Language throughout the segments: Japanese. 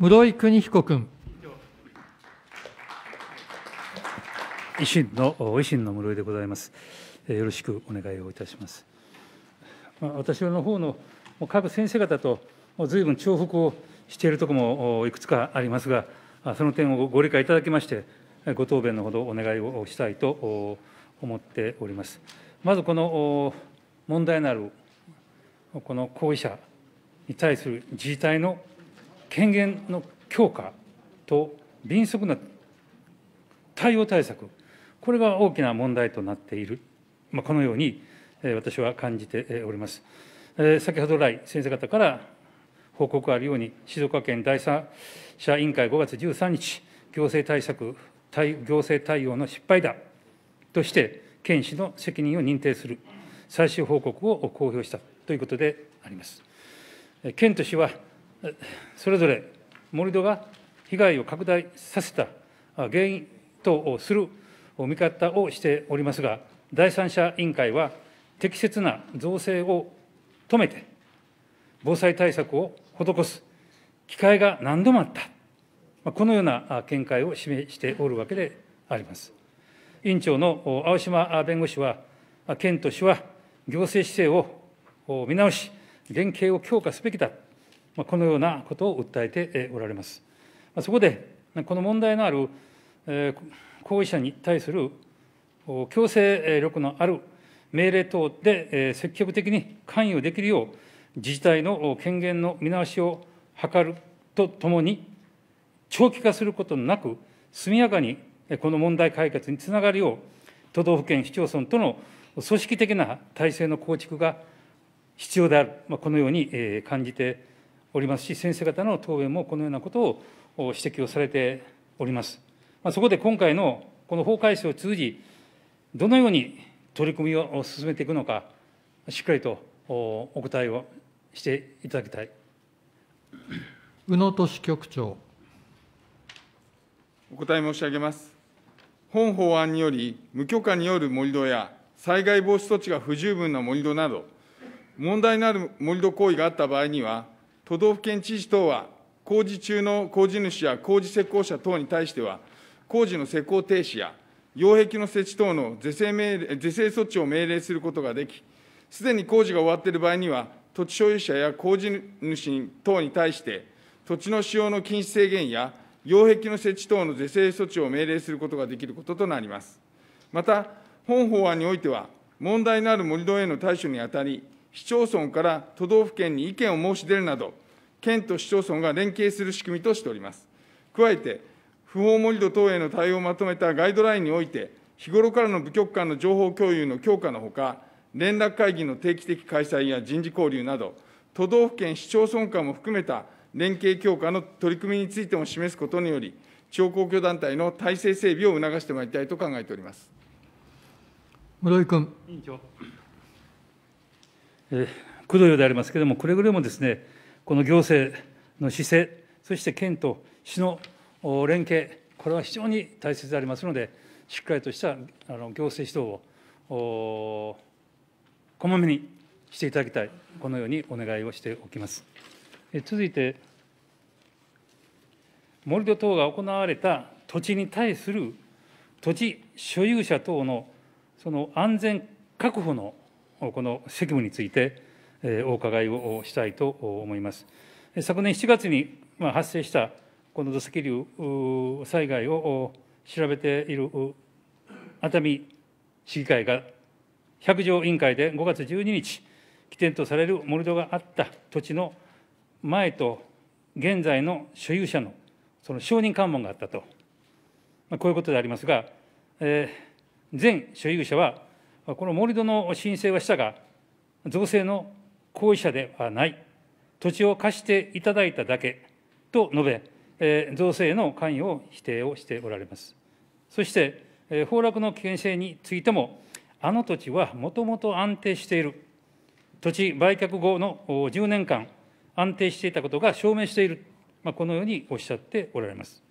室井邦彦君。維新の維新の室井でございます。よろしくお願いをいたします。まあ、私の方の各先生方とずいぶん重複をしているところもいくつかありますが、その点をご理解いただきまして、ご答弁のほどお願いをしたいと思っております。まずこの問題のあるこの行為者に対する自治体の権限の強化と迅速な対応対策、これが大きな問題となっている、まあ、このように私は感じております。先ほど来、先生方から報告あるように、静岡県第三者委員会5月13日、行政対策、対行政対応の失敗だとして、県市の責任を認定する最終報告を公表したということであります。県と市はそれぞれ盛り土が被害を拡大させた原因とする見方をしておりますが、第三者委員会は、適切な造成を止めて、防災対策を施す機会が何度もあった、このような見解を示しておるわけであります。委員長の青島弁護士は、県と市は行政姿勢を見直し、連携を強化すべきだこのようなことを訴えておられます。そこで、この問題のある行為者に対する強制力のある命令等で積極的に関与できるよう、自治体の権限の見直しを図るとともに、長期化することなく、速やかにこの問題解決につながるよう、都道府県、市町村との組織的な体制の構築が必要である、このように感じておりますし、先生方の答弁もこのようなことを指摘をされております。まあ、そこで今回のこの法改正を通じ、どのように取り組みを進めていくのか、しっかりとお答えをしていただきたい。宇野都市局長。お答え申し上げます。本法案により、無許可による盛土や災害防止措置が不十分な盛土など、問題のある盛土行為があった場合には、都道府県知事等は、工事中の工事主や工事施工者等に対しては、工事の施工停止や擁壁の設置等の是正命令是正措置を命令することができ、すでに工事が終わっている場合には、土地所有者や工事主等に対して、土地の使用の禁止制限や擁壁の設置等の是正措置を命令することができることとなります。また、本法案においては、問題のある盛土への対処にあたり、市町村から都道府県に意見を申し出るなど、県と市町村が連携する仕組みとしております。加えて、不法盛土等への対応をまとめたガイドラインにおいて、日頃からの部局間の情報共有の強化のほか、連絡会議の定期的開催や人事交流など、都道府県市町村間も含めた連携強化の取り組みについても示すことにより、地方公共団体の体制整備を促してまいりたいと考えております。室井君。委員長くどよでありますけれども、くれぐれもですね、この行政の姿勢、そして県と市の連携、これは非常に大切でありますので、しっかりとしたあの行政指導をこまめにしていただきたい、このようにお願いをしておきます。え続いて、盛土等が行われた土地に対する土地所有者等のその安全確保のこの責務についてお伺いをしたいと思います。昨年7月に発生したこの土石流災害を調べている熱海市議会が百条委員会で5月12日、起点とされる盛り土があった土地の前と現在の所有者のその承認喚問があったと、こういうことでありますが、全所有者はこの盛り土の申請はしたが、造成の行為者ではない、土地を貸していただいただけと述べ、造成への関与を否定をしておられます。そして、崩落の危険性についても、あの土地はもともと安定している、土地売却後の10年間、安定していたことが証明している、まあ、このようにおっしゃっておられます。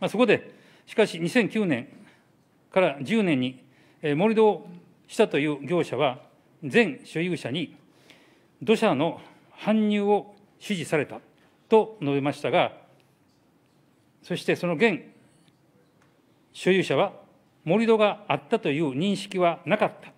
まあ、そこで、しかし2009年から10年に、盛り土をしたという業者は、全所有者に土砂の搬入を指示されたと述べましたが、そしてその現所有者は、盛り土があったという認識はなかった、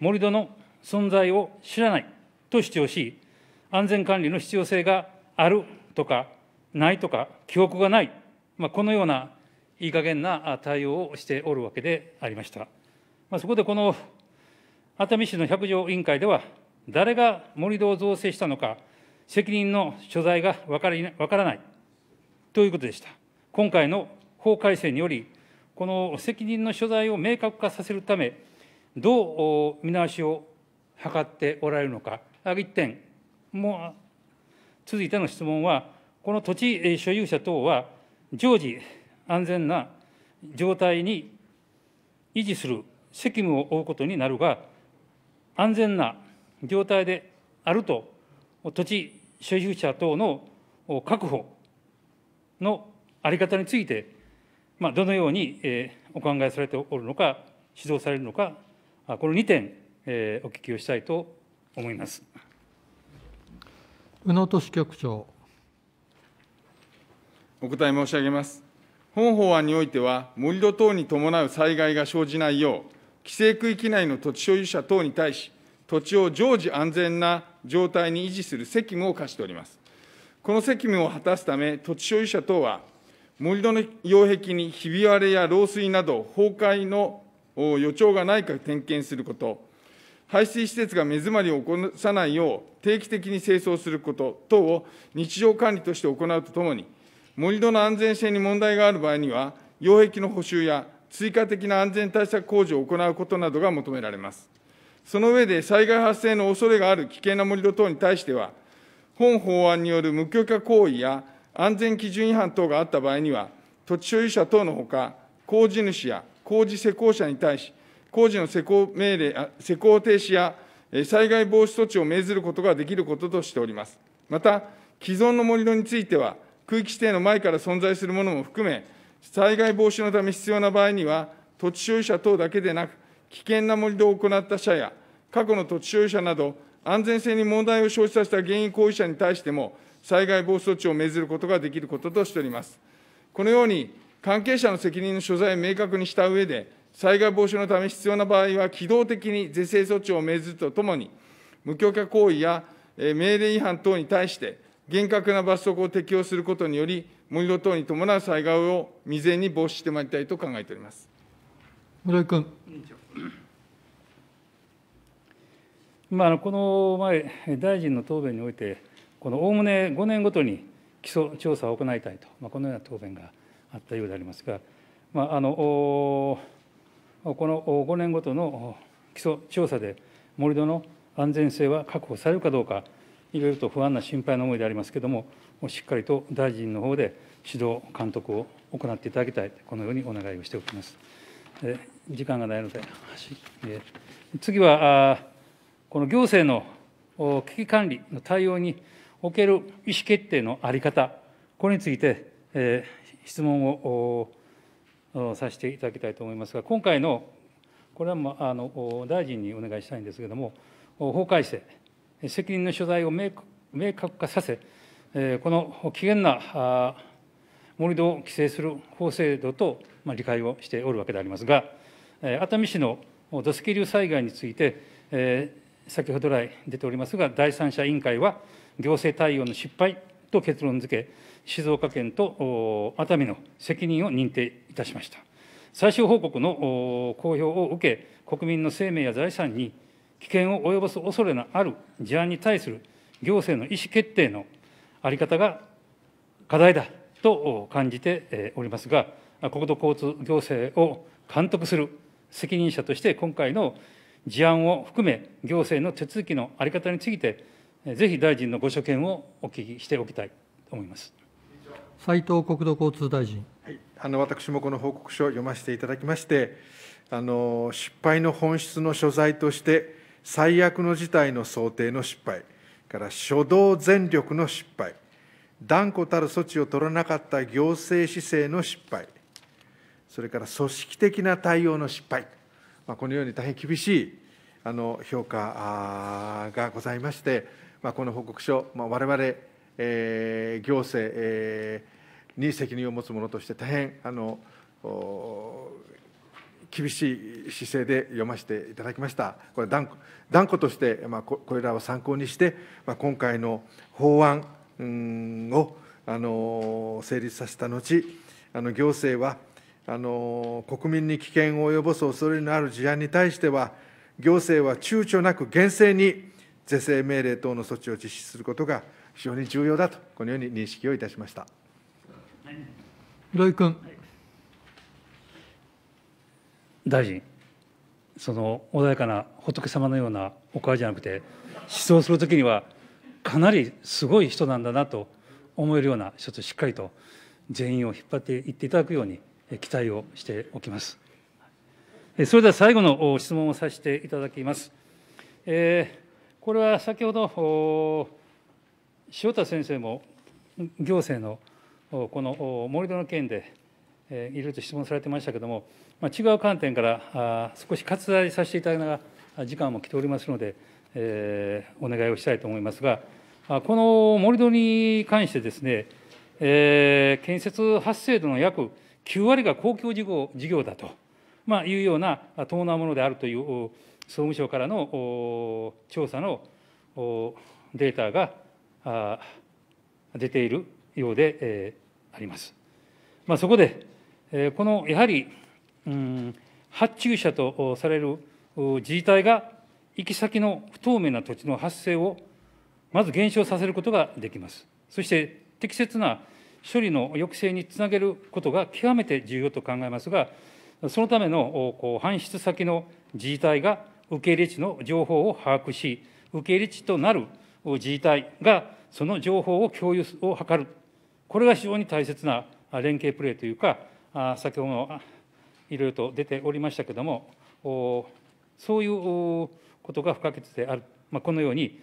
盛り土の存在を知らないと主張し、安全管理の必要性があるとか、ないとか、記憶がない、まあ、このようないい加減な対応をしておるわけでありました。まあ、そこでこの熱海市の百条委員会では、誰が盛り土を造成したのか、責任の所在が分からないということでした。今回の法改正により、この責任の所在を明確化させるため、どう見直しを図っておられるのか、1点、もう続いての質問は、この土地所有者等は、常時安全な状態に維持する責務を負うことになるが、安全な業態であると、土地所有者等の確保のあり方について、まあ、どのように、えお考えされておるのか、指導されるのか、この2点、えお聞きをしたいと思います。宇野都市局長。お答え申し上げます。本法案においては、盛土等に伴う災害が生じないよう、規制区域内の土地所有者等に対し、土地を常時安全な状態に維持する責務を課しております。この責務を果たすため、土地所有者等は、盛り土の擁壁にひび割れや漏水など、崩壊の予兆がないか点検すること、排水施設が目詰まりを起こさないよう、定期的に清掃すること等を日常管理として行うとともに、盛り土の安全性に問題がある場合には、擁壁の補修や追加的な安全対策工事を行うことなどが求められます。その上で、災害発生の恐れがある危険な盛土等に対しては、本法案による無許可行為や安全基準違反等があった場合には、土地所有者等のほか、工事主や工事施工者に対し、工事の施工命令施工停止や災害防止措置を命ずることができることとしております。また、既存の盛土については、区域指定の前から存在するものも含め、災害防止のため必要な場合には、土地所有者等だけでなく、危険な盛り土を行った者や、過去の土地所有者など、安全性に問題を生じさせた原因行為者に対しても、災害防止措置を命ずることができることとしております。このように、関係者の責任の所在を明確にした上で、災害防止のため必要な場合は、機動的に是正措置を命ずるとともに、無許可行為や命令違反等に対して、厳格な罰則を適用することにより、盛土等に伴う災害を未然に防止してまいりたいと考えております村井君。まあ、この前、大臣の答弁において、このおおむね5年ごとに基礎調査を行いたいと、まあ、このような答弁があったようでありますが、まあ、あのこの5年ごとの基礎調査で、盛土の安全性は確保されるかどうか、いろいろと不安な心配な思いでありますけれども、しっかりと大臣の方で指導、監督を行っていただきたい、このようにお願いをしておきます。時間がないので、次は、この行政の危機管理の対応における意思決定の在り方、これについて、え質問をさせていただきたいと思いますが、今回の、これは、まあの大臣にお願いしたいんですけれども、法改正。責任の所在を明確化させ、この危険な盛土を規制する法制度と理解をしておるわけでありますが、熱海市の土石流災害について、先ほど来出ておりますが、第三者委員会は、行政対応の失敗と結論付け、静岡県と熱海の責任を認定いたしました。最終報告の公表を受け、国民の生命や財産に危険を及ぼす恐れのある事案に対する行政の意思決定の在り方が課題だと感じておりますが、国土交通行政を監督する責任者として、今回の事案を含め、行政の手続きの在り方について、ぜひ大臣のご所見をお聞きしておきたいと思います斉藤国土交通大臣。はい、あの私もこの報告書を読ませていただきまして、あの失敗の本質の所在として、最悪の事態の想定の失敗、から初動全力の失敗、断固たる措置を取らなかった行政姿勢の失敗、それから組織的な対応の失敗、まあ、このように大変厳しいあの評価がございまして、まあ、この報告書、まあ、我々、え行政、えに責任を持つ者として大変あの厳しい姿勢で読ませていただきました。これ断断固として、まあ、これらを参考にして、まあ、今回の法案をあの成立させた後、あの行政はあの国民に危険を及ぼす恐れのある事案に対しては、行政は躊躇なく厳正に是正命令等の措置を実施することが非常に重要だと、このように認識をいたしました。は井君。大臣その穏やかな仏様のようなお母じゃなくて思想する時にはかなりすごい人なんだなと思えるような一としっかりと全員を引っ張っていっていただくように期待をしておきます。それでは最後の質問をさせていただきます。えー、これは先ほど塩田先生も行政のこの盛り土の件でえいろいろと質問されてましたけども、まあ、違う観点からあ少し割愛させていただきながら時間も来ておりますので、えー、お願いをしたいと思いますがこの盛り土に関してですね、えー、建設発生度の約9割が公共事業事業だと、まあ、いうような伴うものであるという総務省からの調査のデータが出ているようで、えあります。まあ、そこでこのやはり、うん、発注者とされる自治体が行き先の不透明な土地の発生をまず減少させることができます。そして適切な処理の抑制につなげることが極めて重要と考えますが、そのための搬出先の自治体が受け入れ地の情報を把握し、受け入れ地となる自治体がその情報を共有を図る、これが非常に大切な連携プレーというか、先ほどもいろいろと出ておりましたけれども、そういうことが不可欠である、まこのように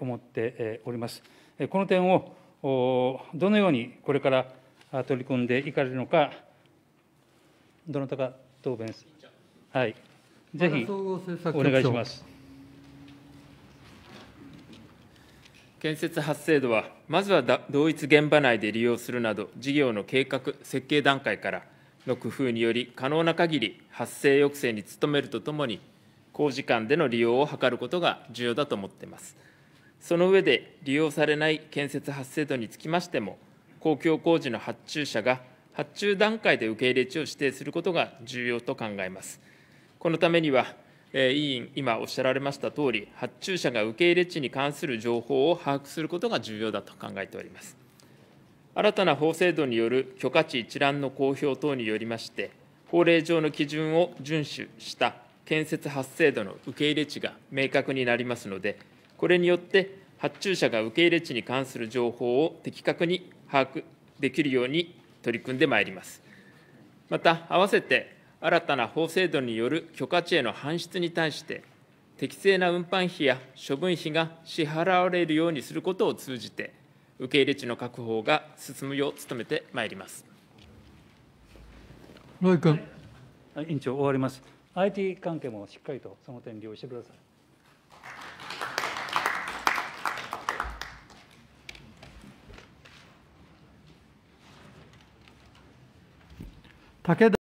思っております。この点をどのようにこれから取り組んでいかれるのか、どなたか答弁はい、ぜひお願いします。建設発生度は、まずは同一現場内で利用するなど、事業の計画・設計段階からの工夫により、可能な限り発生抑制に努めるとともに、工事間での利用を図ることが重要だと思っています。その上で、利用されない建設発生度につきましても、公共工事の発注者が発注段階で受け入れ地を指定することが重要と考えます。このためには、委員、今おっしゃられましたとおり、発注者が受け入れ地に関する情報を把握することが重要だと考えております。新たな法制度による許可地一覧の公表等によりまして、法令上の基準を遵守した建設発生度の受け入れ地が明確になりますので、これによって発注者が受け入れ地に関する情報を的確に把握できるように取り組んでまいります。また、併せて新たな法制度による許可地への搬出に対して、適正な運搬費や処分費が支払われるようにすることを通じて、受け入れ地の確保が進むよう努めてまいります。ロイ君。委員長、終わります。IT 関係もしっかりとその点、利用してください。武田